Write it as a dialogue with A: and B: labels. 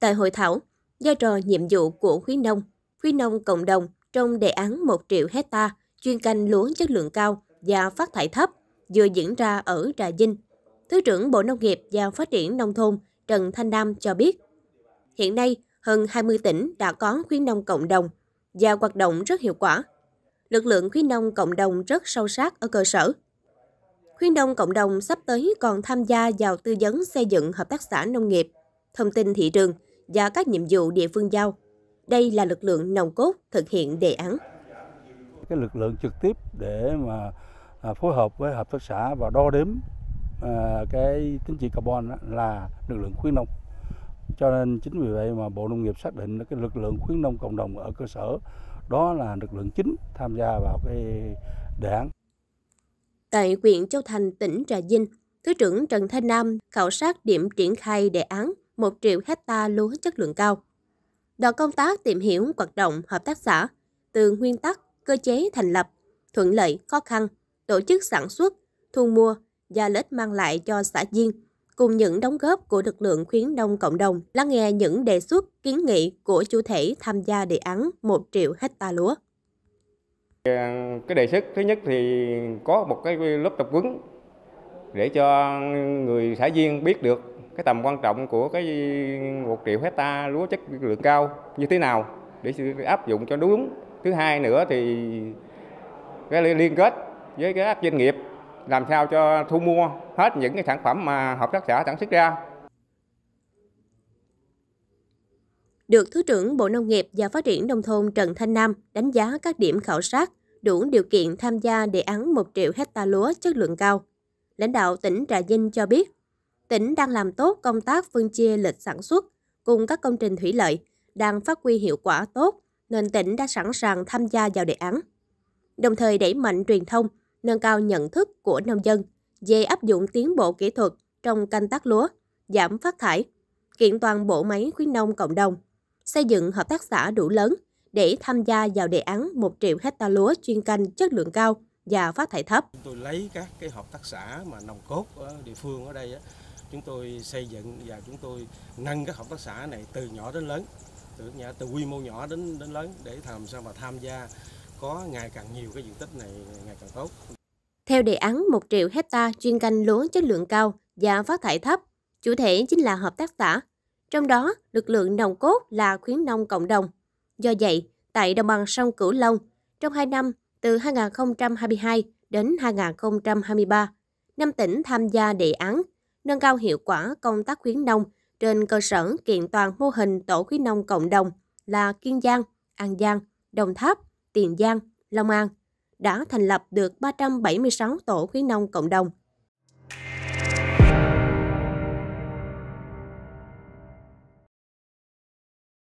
A: Tại hội thảo, vai trò nhiệm vụ của khuyến nông, khuyến nông cộng đồng trong đề án 1 triệu hecta chuyên canh lúa chất lượng cao và phát thải thấp vừa diễn ra ở Trà Vinh. Thứ trưởng Bộ Nông nghiệp và Phát triển Nông thôn Trần Thanh Nam cho biết, hiện nay hơn 20 tỉnh đã có khuyến nông cộng đồng và hoạt động rất hiệu quả. Lực lượng khuyến nông cộng đồng rất sâu sát ở cơ sở. Khuyến nông cộng đồng sắp tới còn tham gia vào tư vấn xây dựng hợp tác xã nông nghiệp, thông tin thị trường – và các nhiệm vụ địa phương giao. Đây là lực lượng nòng cốt thực hiện đề án.
B: Cái lực lượng trực tiếp để mà à, phối hợp với hợp tác xã và đo đếm à, cái tính trị carbon là lực lượng khuyến nông. Cho nên chính vì vậy mà Bộ Nông nghiệp xác định cái lực lượng khuyến nông cộng đồng ở cơ sở đó là lực lượng chính tham gia vào cái đề án.
A: Tại huyện Châu Thành, tỉnh Trà Vinh, Thứ trưởng Trần Thanh Nam khảo sát điểm triển khai đề án 1 triệu hecta lúa chất lượng cao. Đoàn công tác tìm hiểu hoạt động hợp tác xã, từ nguyên tắc, cơ chế thành lập, thuận lợi, khó khăn, tổ chức sản xuất, thu mua, và lợi ích mang lại cho xã viên, cùng những đóng góp của lực lượng khuyến nông cộng đồng, lắng nghe những đề xuất, kiến nghị của chủ thể tham gia đề án 1 triệu hecta lúa.
B: Ờ, cái đề xuất thứ nhất thì có một cái lớp tập huấn để cho người xã viên biết được cái tầm quan trọng của cái một triệu hecta lúa chất lượng cao như thế nào để áp dụng cho đúng thứ hai nữa thì cái liên kết với các doanh nghiệp làm sao cho thu mua hết những cái sản phẩm mà
A: hợp tác xã sản xuất ra được Thứ trưởng Bộ Nông nghiệp và Phát triển Nông thôn Trần Thanh Nam đánh giá các điểm khảo sát đủ điều kiện tham gia đề án 1 triệu hecta lúa chất lượng cao. Lãnh đạo tỉnh Trà Vinh cho biết, tỉnh đang làm tốt công tác phân chia lịch sản xuất cùng các công trình thủy lợi đang phát huy hiệu quả tốt nên tỉnh đã sẵn sàng tham gia vào đề án. Đồng thời đẩy mạnh truyền thông, nâng cao nhận thức của nông dân về áp dụng tiến bộ kỹ thuật trong canh tác lúa, giảm phát thải, kiện toàn bộ máy khuyến nông cộng đồng, xây dựng hợp tác xã đủ lớn để tham gia vào đề án 1 triệu hecta lúa chuyên canh chất lượng cao và phát thải thấp.
B: Tôi lấy các cái hợp tác xã mà nòng cốt ở địa phương ở đây á, chúng tôi xây dựng và chúng tôi nâng các hợp tác xã này từ nhỏ đến lớn từ nhà từ quy mô nhỏ đến đến lớn để làm sao mà tham gia có ngày càng nhiều cái diện tích này ngày càng tốt.
A: Theo đề án 1 triệu hecta chuyên canh lúa chất lượng cao và phát thải thấp, chủ thể chính là hợp tác xã. Trong đó, lực lượng nòng cốt là khuyến nông cộng đồng. Do vậy, tại đồng bằng sông Cửu Long, trong 2 năm từ 2022 đến 2023, năm tỉnh tham gia đề án nâng cao hiệu quả công tác khuyến nông trên cơ sở kiện toàn mô hình tổ khuyến nông cộng đồng là Kiên Giang, An Giang, Đồng Tháp, Tiền Giang, Long An đã thành lập được 376 tổ khuyến nông cộng đồng